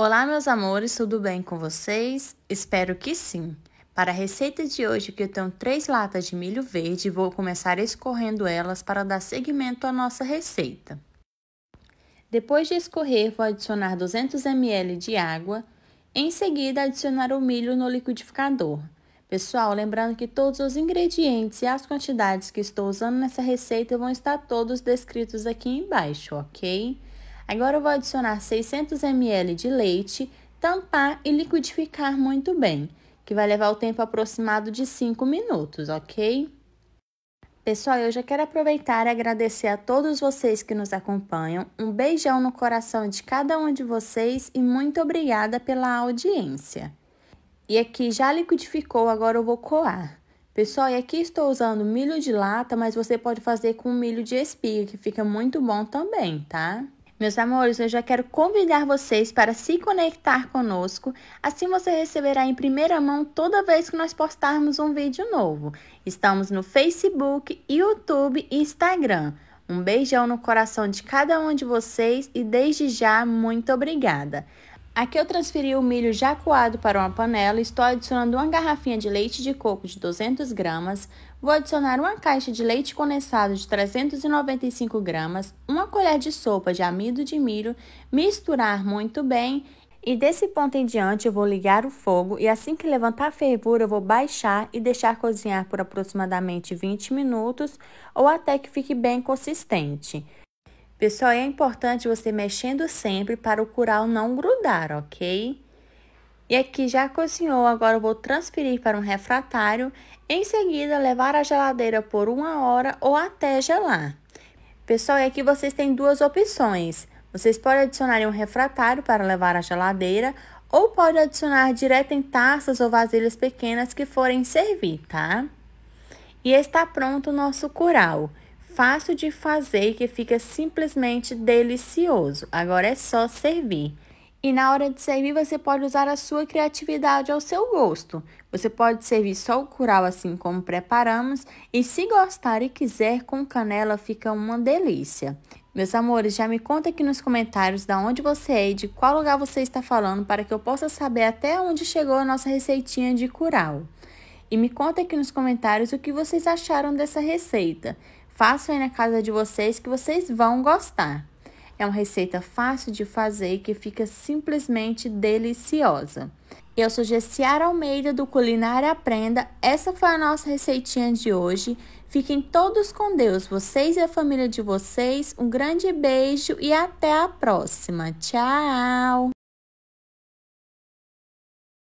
Olá, meus amores, tudo bem com vocês? Espero que sim. Para a receita de hoje, que eu tenho 3 latas de milho verde, vou começar escorrendo elas para dar seguimento à nossa receita. Depois de escorrer, vou adicionar 200 ml de água, em seguida adicionar o milho no liquidificador. Pessoal, lembrando que todos os ingredientes e as quantidades que estou usando nessa receita vão estar todos descritos aqui embaixo, ok? Agora eu vou adicionar 600 ml de leite, tampar e liquidificar muito bem, que vai levar o tempo aproximado de 5 minutos, ok? Pessoal, eu já quero aproveitar e agradecer a todos vocês que nos acompanham. Um beijão no coração de cada um de vocês e muito obrigada pela audiência. E aqui já liquidificou, agora eu vou coar. Pessoal, e aqui estou usando milho de lata, mas você pode fazer com milho de espiga, que fica muito bom também, tá? Meus amores, eu já quero convidar vocês para se conectar conosco, assim você receberá em primeira mão toda vez que nós postarmos um vídeo novo. Estamos no Facebook, YouTube e Instagram. Um beijão no coração de cada um de vocês e desde já muito obrigada. Aqui eu transferi o milho já coado para uma panela, estou adicionando uma garrafinha de leite de coco de 200 gramas, vou adicionar uma caixa de leite condensado de 395 gramas, uma colher de sopa de amido de milho, misturar muito bem e desse ponto em diante eu vou ligar o fogo e assim que levantar a fervura eu vou baixar e deixar cozinhar por aproximadamente 20 minutos ou até que fique bem consistente. Pessoal, é importante você mexendo sempre para o curau não grudar, ok? E aqui já cozinhou, agora vou transferir para um refratário. Em seguida, levar à geladeira por uma hora ou até gelar. Pessoal, e aqui vocês têm duas opções. Vocês podem adicionar um refratário para levar à geladeira ou pode adicionar direto em taças ou vasilhas pequenas que forem servir, tá? E está pronto o nosso curau fácil de fazer e que fica simplesmente delicioso. Agora é só servir. E na hora de servir, você pode usar a sua criatividade ao seu gosto. Você pode servir só o curau assim como preparamos, e se gostar e quiser com canela, fica uma delícia. Meus amores, já me conta aqui nos comentários da onde você é e de qual lugar você está falando para que eu possa saber até onde chegou a nossa receitinha de curau. E me conta aqui nos comentários o que vocês acharam dessa receita. Façam aí na casa de vocês que vocês vão gostar. É uma receita fácil de fazer que fica simplesmente deliciosa. Eu sou Gessiara Almeida do Culinária Aprenda. Essa foi a nossa receitinha de hoje. Fiquem todos com Deus, vocês e a família de vocês. Um grande beijo e até a próxima. Tchau!